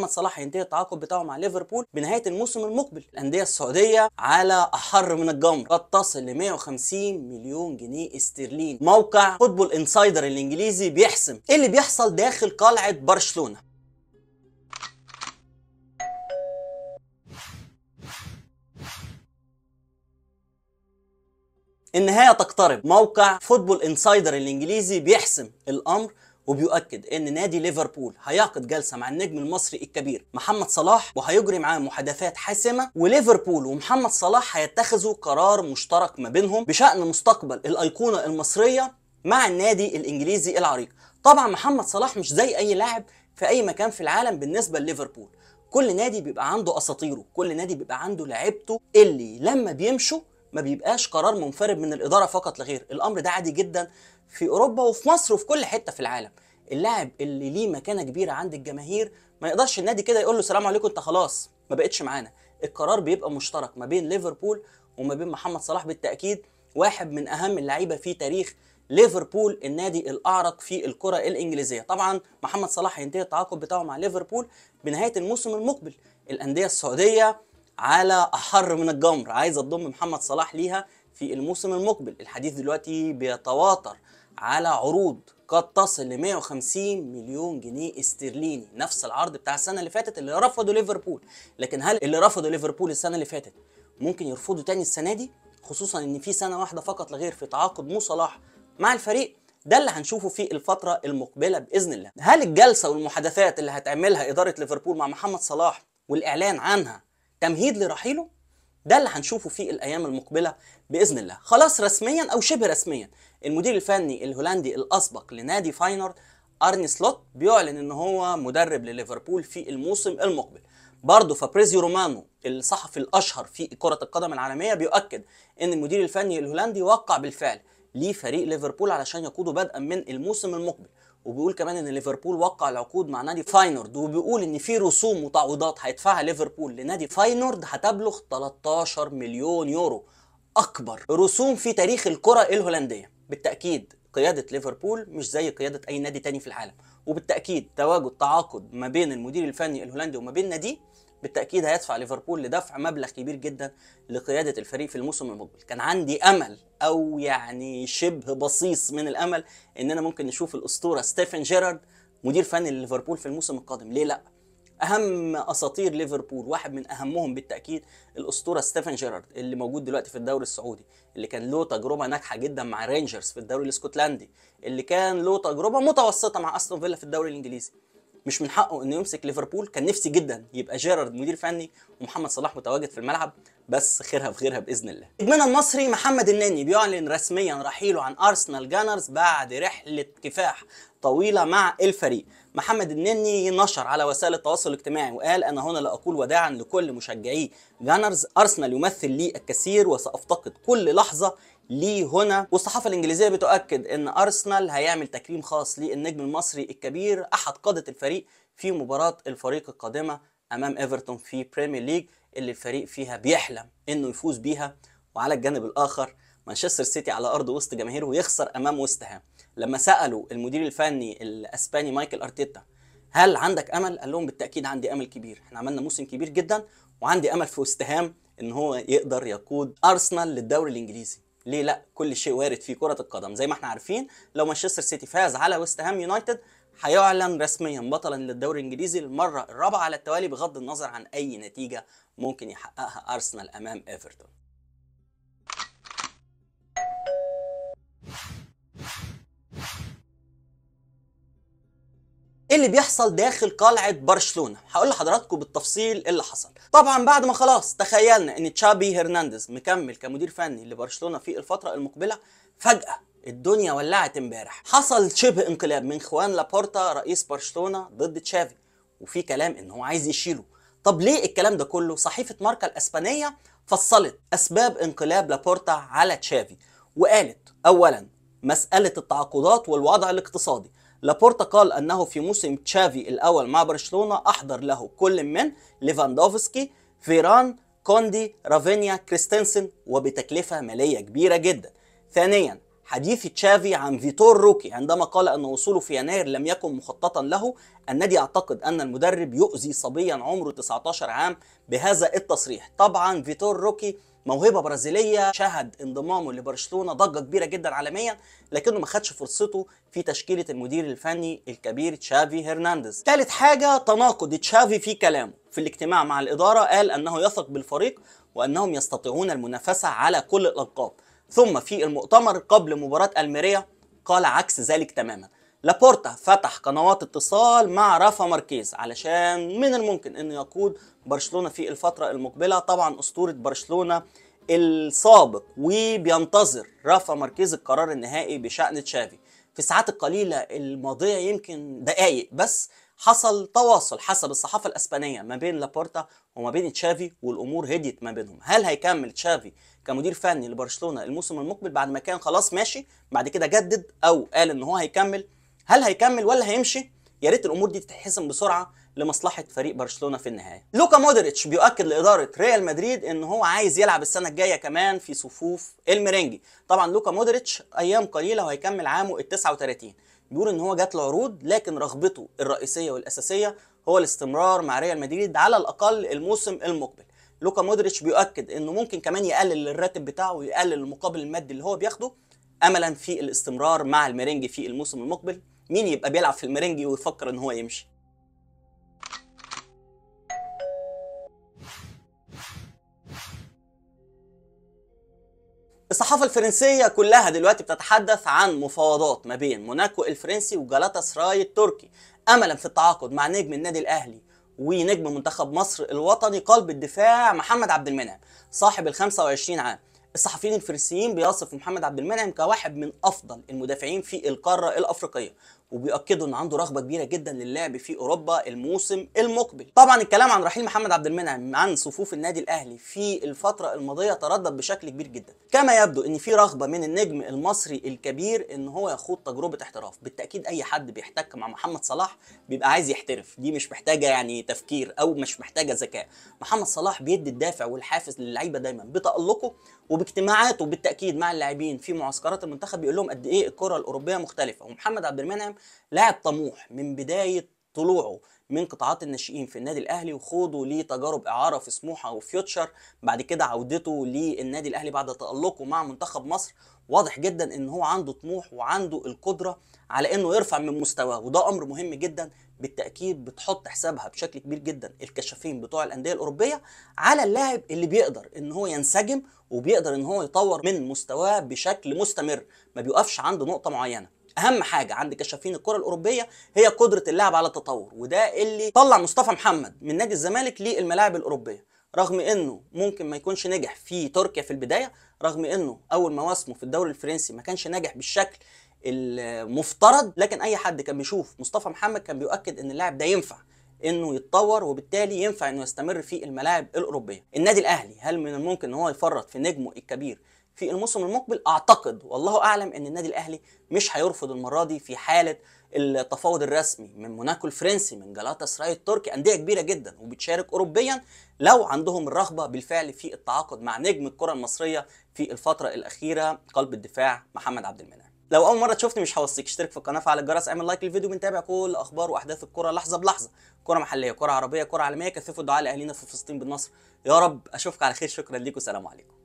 محمد صلاح ينتهي التعاقد بتاعه مع ليفربول بنهايه الموسم المقبل الانديه السعوديه على احر من الجمر قد تصل ل 150 مليون جنيه استرليني موقع فوتبول انسايدر الانجليزي بيحسم ايه اللي بيحصل داخل قلعه برشلونه النهايه تقترب موقع فوتبول انسايدر الانجليزي بيحسم الامر وبيؤكد ان نادي ليفربول هيعقد جلسه مع النجم المصري الكبير محمد صلاح وهيجري معاه محادثات حاسمه وليفربول ومحمد صلاح هيتخذوا قرار مشترك ما بينهم بشان مستقبل الايقونه المصريه مع النادي الانجليزي العريق طبعا محمد صلاح مش زي اي لاعب في اي مكان في العالم بالنسبه لليفربول كل نادي بيبقى عنده اساطيره كل نادي بيبقى عنده لعيبته اللي لما بيمشوا ما بيبقاش قرار منفرد من الاداره فقط لا غير الامر ده عادي جدا في اوروبا وفي مصر وفي كل حته في العالم اللاعب اللي ليه مكانه كبيره عند الجماهير ما يقدرش النادي كده يقول له سلام عليكم انت خلاص ما بقتش معانا القرار بيبقى مشترك ما بين ليفربول وما بين محمد صلاح بالتاكيد واحد من اهم اللعيبه في تاريخ ليفربول النادي الاعرق في الكره الانجليزيه طبعا محمد صلاح هينتهي التعاقد بتاعه مع ليفربول بنهايه الموسم المقبل الانديه السعوديه على احر من الجمر عايزه تضم محمد صلاح ليها في الموسم المقبل الحديث دلوقتي بيتواتر على عروض قد تصل ل 150 مليون جنيه استرليني نفس العرض بتاع السنه اللي فاتت اللي رفضه ليفربول لكن هل اللي رفضه ليفربول السنه اللي فاتت ممكن يرفضه تاني السنه دي خصوصا ان في سنه واحده فقط لغير في تعاقد مو صلاح مع الفريق ده اللي هنشوفه في الفتره المقبله باذن الله هل الجلسه والمحادثات اللي هتعملها اداره ليفربول مع محمد صلاح والاعلان عنها تمهيد لرحيله ده اللي هنشوفه في الايام المقبله باذن الله خلاص رسميا او شبه رسميا المدير الفني الهولندي الاسبق لنادي فاينورد ارني سلوت بيعلن ان هو مدرب لليفربول في الموسم المقبل برضه فابريزيو رومانو الصحفي الاشهر في كره القدم العالميه بيؤكد ان المدير الفني الهولندي وقع بالفعل لفريق ليفربول علشان يقوده بدءا من الموسم المقبل وبيقول كمان ان ليفربول وقع العقود مع نادي فاينورد وبيقول ان في رسوم وتعويضات هيدفعها ليفربول لنادي فاينورد هتبلغ 13 مليون يورو اكبر رسوم في تاريخ الكره الهولنديه بالتاكيد قياده ليفربول مش زي قياده اي نادي تاني في العالم وبالتاكيد تواجد تعاقد ما بين المدير الفني الهولندي وما بين ناديه بالتاكيد هيدفع ليفربول لدفع مبلغ كبير جدا لقياده الفريق في الموسم المقبل كان عندي امل او يعني شبه بصيص من الامل اننا ممكن نشوف الاسطوره ستيفن جيرارد مدير فني لليفربول في الموسم القادم ليه لا اهم اساطير ليفربول واحد من اهمهم بالتاكيد الاسطوره ستيفن جيرارد اللي موجود دلوقتي في الدوري السعودي اللي كان له تجربه ناجحه جدا مع رينجرز في الدوري الاسكتلندي اللي كان له تجربه متوسطه مع استون فيلا في الدوري الانجليزي مش من حقه انه يمسك ليفربول كان نفسي جدا يبقى جيرارد مدير فني ومحمد صلاح متواجد في الملعب بس خيرها في غيرها باذن الله. نجمنا المصري محمد النني بيعلن رسميا رحيله عن ارسنال جانرز بعد رحله كفاح طويله مع الفريق. محمد النني نشر على وسائل التواصل الاجتماعي وقال انا هنا لاقول وداعا لكل مشجعي جانرز ارسنال يمثل لي الكثير وسافتقد كل لحظه ليه هنا والصحافه الانجليزيه بتؤكد ان ارسنال هيعمل تكريم خاص للنجم المصري الكبير احد قاده الفريق في مباراه الفريق القادمه امام ايفرتون في بريمير ليج اللي الفريق فيها بيحلم انه يفوز بيها وعلى الجانب الاخر مانشستر سيتي على ارض وسط جماهيره يخسر امام وست هام لما سالوا المدير الفني الاسباني مايكل ارتيتا هل عندك امل قال لهم بالتاكيد عندي امل كبير احنا عملنا موسم كبير جدا وعندي امل في وست هام ان هو يقدر يقود ارسنال للدوري الانجليزي ليه لا كل شيء وارد في كره القدم زي ما احنا عارفين لو مانشستر سيتي فاز على ويست هام يونايتد هيعلن رسميا بطلا للدوري الانجليزي للمره الرابعه على التوالي بغض النظر عن اي نتيجه ممكن يحققها ارسنال امام ايفرتون ايه اللي بيحصل داخل قلعه برشلونه هقول لحضراتكم بالتفصيل ايه اللي حصل طبعا بعد ما خلاص تخيلنا ان تشابي هرنانديز مكمل كمدير فني لبرشلونه في الفتره المقبله فجاه الدنيا ولعت امبارح حصل شبه انقلاب من خوان لابورتا رئيس برشلونه ضد تشافي وفي كلام ان هو عايز يشيله طب ليه الكلام ده كله صحيفه ماركا الاسبانيه فصلت اسباب انقلاب لابورتا على تشافي وقالت اولا مساله التعاقدات والوضع الاقتصادي لابورتا قال أنه في موسم تشافي الأول مع برشلونة أحضر له كل من ليفاندوفسكي فيران كوندي رافينيا كريستنسن وبتكلفة مالية كبيرة جدا ثانيا حديث تشافي عن فيتور روكي عندما قال أن وصوله في يناير لم يكن مخططا له النادي يعتقد أن المدرب يؤذي صبيا عمره 19 عام بهذا التصريح طبعا فيتور روكي موهبة برازيلية شهد انضمامه لبرشلونة ضجة كبيرة جدا عالميا لكنه ما خدش فرصته في تشكيلة المدير الفني الكبير تشافي هرنانديز ثالث حاجة تناقض تشافي في كلامه في الاجتماع مع الإدارة قال أنه يثق بالفريق وأنهم يستطيعون المنافسة على كل الألقاب ثم في المؤتمر قبل مباراة الميريا قال عكس ذلك تماما لابورتا فتح قنوات اتصال مع رافا ماركيز علشان من الممكن انه يقود برشلونه في الفتره المقبله طبعا اسطوره برشلونه السابق وبينتظر رافا ماركيز القرار النهائي بشان تشافي في الساعات القليله الماضيه يمكن دقائق بس حصل تواصل حسب الصحافه الاسبانيه ما بين لابورتا وما بين تشافي والامور هديت ما بينهم هل هيكمل تشافي كمدير فني لبرشلونه الموسم المقبل بعد ما كان خلاص ماشي بعد كده جدد او قال ان هو هيكمل هل هيكمل ولا هيمشي يا ريت الامور دي تتحسم بسرعه لمصلحه فريق برشلونه في النهايه لوكا مودريتش بيؤكد لاداره ريال مدريد ان هو عايز يلعب السنه الجايه كمان في صفوف الميرينجي طبعا لوكا مودريتش ايام قليله وهيكمل عامه ال 39 بيقول ان هو جات له عروض لكن رغبته الرئيسيه والاساسيه هو الاستمرار مع ريال مدريد على الاقل الموسم المقبل لوكا مودريتش بيؤكد انه ممكن كمان يقلل الراتب بتاعه ويقلل المقابل المادي اللي هو بياخده املا في الاستمرار مع الميرينجي في الموسم المقبل مين يبقى بيلعب في الميرينجي ويفكر ان هو يمشي الصحافة الفرنسية كلها دلوقتي بتتحدث عن مفاوضات ما بين موناكو الفرنسي وجالاتا سراي التركي املا في التعاقد مع نجم النادي الاهلي ونجم منتخب مصر الوطني قلب الدفاع محمد عبد المنعم صاحب ال 25 عام الصحفيين الفرنسيين بيصف محمد عبد المنعم كواحد من افضل المدافعين في القاره الافريقيه وبيؤكدوا ان عنده رغبه كبيره جدا للعب في اوروبا الموسم المقبل طبعا الكلام عن رحيل محمد عبد المنعم عن صفوف النادي الاهلي في الفتره الماضيه تردد بشكل كبير جدا كما يبدو ان في رغبه من النجم المصري الكبير ان هو يخوض تجربه احتراف بالتاكيد اي حد بيحتك مع محمد صلاح بيبقى عايز يحترف دي مش محتاجه يعني تفكير او مش محتاجه ذكاء محمد صلاح بيدي الدافع والحافز للعيبه دايما بتالقه وباجتماعاته بالتاكيد مع اللاعبين في معسكرات المنتخب بيقول لهم قد ايه الكره الاوروبيه مختلفه ومحمد عبد المنعم لاعب طموح من بدايه طلوعه من قطاعات الناشئين في النادي الاهلي وخوضه لتجارب اعاره في سموحه وفيوتشر بعد كده عودته للنادي الاهلي بعد تالقه مع منتخب مصر واضح جدا ان هو عنده طموح وعنده القدره على انه يرفع من مستواه وده امر مهم جدا بالتاكيد بتحط حسابها بشكل كبير جدا الكشافين بتوع الانديه الاوروبيه على اللاعب اللي بيقدر ان هو ينسجم وبيقدر ان هو يطور من مستواه بشكل مستمر ما بيوقفش عند نقطه معينه اهم حاجه عند كشافين الكره الاوروبيه هي قدره اللاعب على التطور وده اللي طلع مصطفى محمد من نادي الزمالك للملاعب الاوروبيه رغم انه ممكن ما يكونش نجح في تركيا في البدايه رغم انه اول مواسمه في الدوري الفرنسي ما كانش ناجح بالشكل المفترض لكن اي حد كان بيشوف مصطفى محمد كان بيؤكد ان اللاعب ده ينفع انه يتطور وبالتالي ينفع انه يستمر في الملاعب الاوروبيه النادي الاهلي هل من الممكن ان هو يفرط في نجمه الكبير في الموسم المقبل اعتقد والله اعلم ان النادي الاهلي مش هيرفض المره دي في حاله التفاوض الرسمي من موناكو الفرنسي من جلاتا سراي التركي انديه كبيره جدا وبتشارك اوروبيا لو عندهم الرغبه بالفعل في التعاقد مع نجم الكره المصريه في الفتره الاخيره قلب الدفاع محمد عبد المنعم لو اول مره تشوفني مش هوصيك اشترك في القناه فعل الجرس اعمل لايك للفيديو بنتابع كل اخبار واحداث الكره لحظه بلحظه كره محليه كره عربيه كره عالميه كثفوا الدعاء لاهلينا في فلسطين بالنصر يا رب اشوفك على خير شكرا ليكم وسلام عليكم